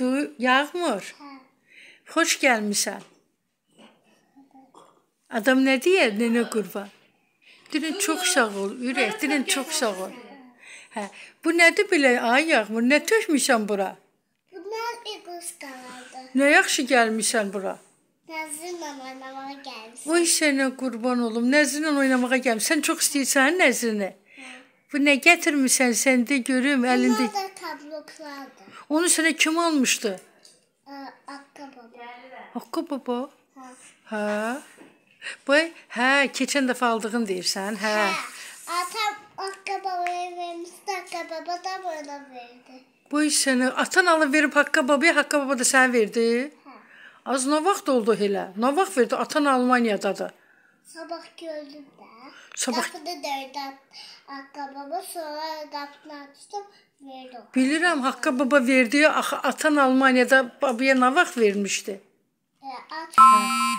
Du Yağmur. Hə. Xoş gəlmisən. Adam nə deyir? Nənə qurban. Dilin çox sağ ol, ürək, dilin çox sağ ol. Hə, bu nədir belə ay Yağmur? Nə tökmüsən bura? Bunlar iqusqalardı. Nə yaxşı gəlmisən bura? Nəzrinlə oynamağa gəlmişəm. Oy sənə qurban olum. Nəzrinlə oynamağa gəlmişəm. Sən çox istəyirsən Nəzrini. Hə. Bu nə gətirmisən sən də görüm əlində? Bunlar da tabloklardır. Onu sənə kim almışdı? Akka baba. Akka baba? Hə. Hə. Bu, hə, keçən dəfə aldığın deyirsən, hə. Hə. Atam Akka babaya vermişdi, Akka baba da bana verdi. Bu iş sənə atan alıb verib Akka babaya, Akka baba da sənə verdi? Hə. Az nə vaxt oldu elə? Nə vaxt verdi? Atan Almaniyadadır. Sabah gördüm de, Sabah. Kapıda dövdü Hakkı Baba. Sonra kapını açtım. Verdi o. Bilirəm, Hakkı Baba verdi. Axı atan Almanya'da babaya navak vermişti. E, at. Ha.